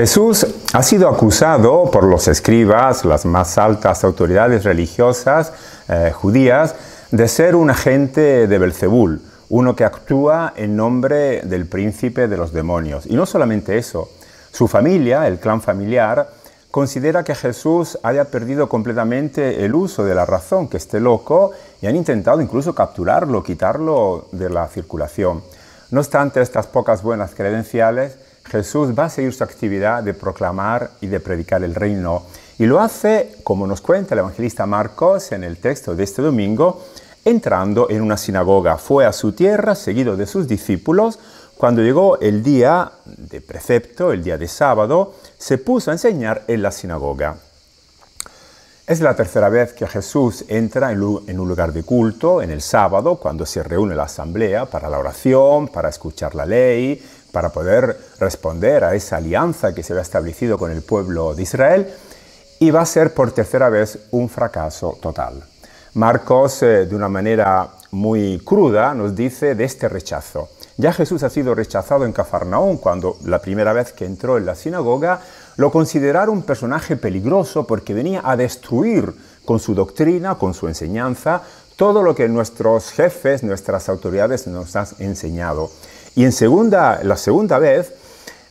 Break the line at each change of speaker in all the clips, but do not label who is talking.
Jesús ha sido acusado por los escribas, las más altas autoridades religiosas eh, judías, de ser un agente de Belcebú, uno que actúa en nombre del príncipe de los demonios. Y no solamente eso, su familia, el clan familiar, considera que Jesús haya perdido completamente el uso de la razón, que esté loco, y han intentado incluso capturarlo, quitarlo de la circulación. No obstante, estas pocas buenas credenciales Jesús va a seguir su actividad de proclamar y de predicar el reino. Y lo hace, como nos cuenta el evangelista Marcos en el texto de este domingo, entrando en una sinagoga. Fue a su tierra, seguido de sus discípulos. Cuando llegó el día de precepto, el día de sábado, se puso a enseñar en la sinagoga. Es la tercera vez que Jesús entra en un lugar de culto, en el sábado, cuando se reúne la asamblea para la oración, para escuchar la ley, para poder responder a esa alianza que se había establecido con el pueblo de Israel y va a ser por tercera vez un fracaso total. Marcos, eh, de una manera muy cruda, nos dice de este rechazo. Ya Jesús ha sido rechazado en Cafarnaón cuando la primera vez que entró en la sinagoga lo consideraron un personaje peligroso porque venía a destruir con su doctrina, con su enseñanza, todo lo que nuestros jefes, nuestras autoridades nos han enseñado. Y en segunda, la segunda vez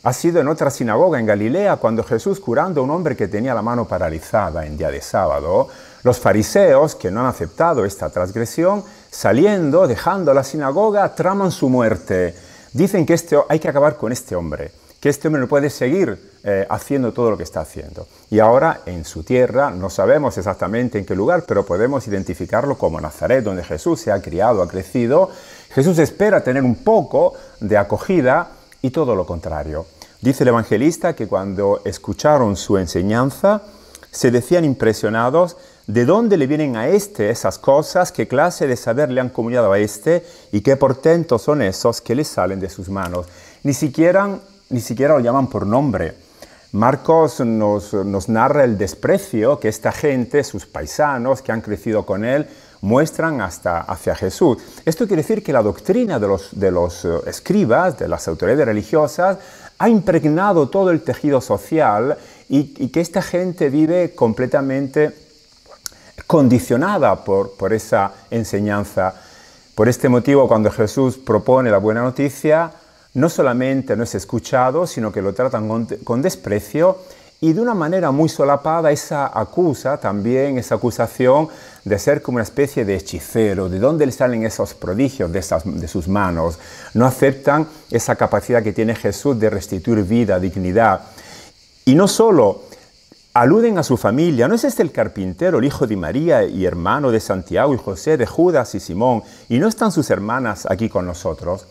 ha sido en otra sinagoga en Galilea, cuando Jesús curando a un hombre que tenía la mano paralizada en día de sábado, los fariseos, que no han aceptado esta transgresión, saliendo, dejando la sinagoga, traman su muerte. Dicen que este, hay que acabar con este hombre, que este hombre no puede seguir eh, haciendo todo lo que está haciendo. Y ahora en su tierra, no sabemos exactamente en qué lugar, pero podemos identificarlo como Nazaret, donde Jesús se ha criado, ha crecido, Jesús espera tener un poco de acogida y todo lo contrario. Dice el evangelista que cuando escucharon su enseñanza, se decían impresionados de dónde le vienen a éste esas cosas, qué clase de saber le han comunicado a éste y qué portentos son esos que le salen de sus manos. Ni siquiera, ni siquiera lo llaman por nombre. Marcos nos narra el desprecio que esta gente, sus paisanos que han crecido con él, muestran hasta hacia Jesús. Esto quiere decir que la doctrina de los, de los eh, escribas, de las autoridades religiosas, ha impregnado todo el tejido social y, que esta gente vive completamente condicionada por, por esa enseñanza. Por este motivo, cuando Jesús propone la buena noticia, no solamente no es escuchado, sino que lo tratan con, con desprecio y de una manera muy solapada esa acusa también, esa acusación de ser como una especie de hechicero, de dónde le salen esos prodigios de, de sus manos. No aceptan esa capacidad que tiene Jesús de restituir vida, dignidad. Y no solo aluden a su familia, ¿no es este el carpintero, el hijo de María y hermano de Santiago y José, de Judas y Simón? ¿Y no están sus hermanas aquí con nosotros?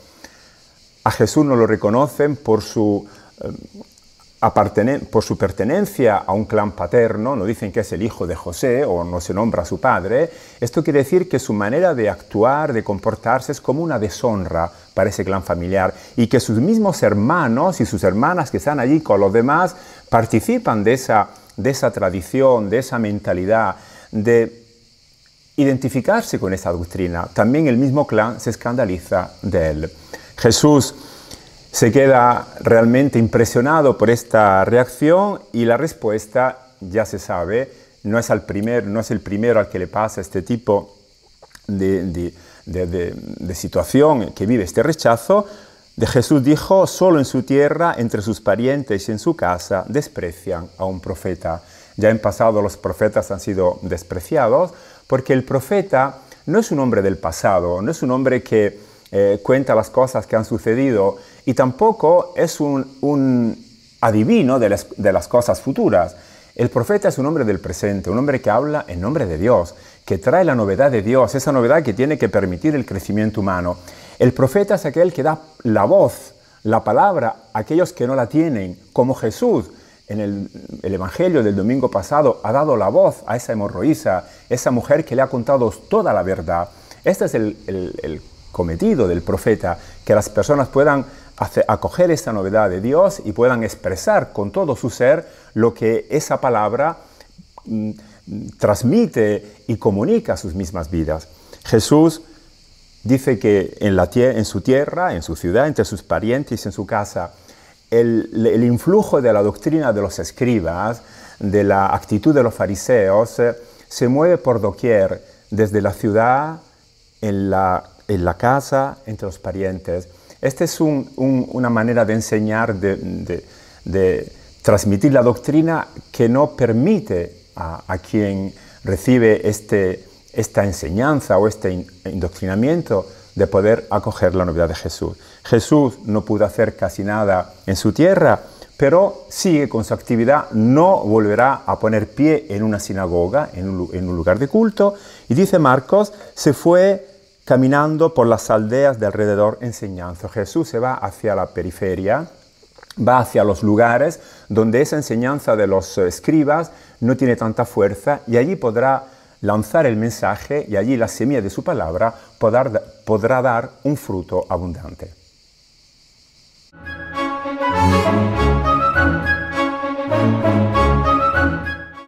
A Jesús no lo reconocen por su eh, por su pertenencia a un clan paterno, no dicen que es el hijo de José o no se nombra a su padre, esto quiere decir que su manera de actuar, de comportarse es como una deshonra para ese clan familiar y que sus mismos hermanos y sus hermanas que están allí con los demás participan de esa, de esa tradición, de esa mentalidad, de identificarse con esa doctrina. También el mismo clan se escandaliza de él. Jesús se queda realmente impresionado por esta reacción y la respuesta ya se sabe, no es, al primer, no es el primero al que le pasa este tipo de, de, de, situación que vive este rechazo. De Jesús dijo, solo en su tierra, entre sus parientes y en su casa, desprecian a un profeta. Ya en pasado los profetas han sido despreciados porque el profeta no es un hombre del pasado, no es un hombre que eh, cuenta las cosas que han sucedido, y tampoco es un, adivino de las, cosas futuras. El profeta es un hombre del presente, un hombre que habla en nombre de Dios, que trae la novedad de Dios, esa novedad que tiene que permitir el crecimiento humano. El profeta es aquel que da la voz, la palabra a aquellos que no la tienen, como Jesús en el, Evangelio del domingo pasado ha dado la voz a esa hemorroísa, esa mujer que le ha contado toda la verdad. Este es el cometido del profeta, que las personas puedan acoger esta novedad de Dios y puedan expresar con todo su ser lo que esa palabra mm, transmite y comunica a sus mismas vidas. Jesús dice que en, su tierra, en su ciudad, entre sus parientes, en su casa, el, influjo de la doctrina de los escribas, de la actitud de los fariseos, eh, se mueve por doquier, desde la ciudad, en la casa, entre los parientes. Esta es una manera de enseñar, de, transmitir la doctrina que no permite a, quien recibe este, esta enseñanza o este indoctrinamiento de poder acoger la novedad de Jesús. Jesús no pudo hacer casi nada en su tierra, pero sigue con su actividad, no volverá a poner pie en una sinagoga, en un lugar de culto. Y dice Marcos, se fue caminando por las aldeas de alrededor enseñanza. Jesús se va hacia la periferia, va hacia los lugares donde esa enseñanza de los eh, escribas no tiene tanta fuerza y allí podrá lanzar el mensaje y allí la semilla de su palabra podrá dar un fruto abundante.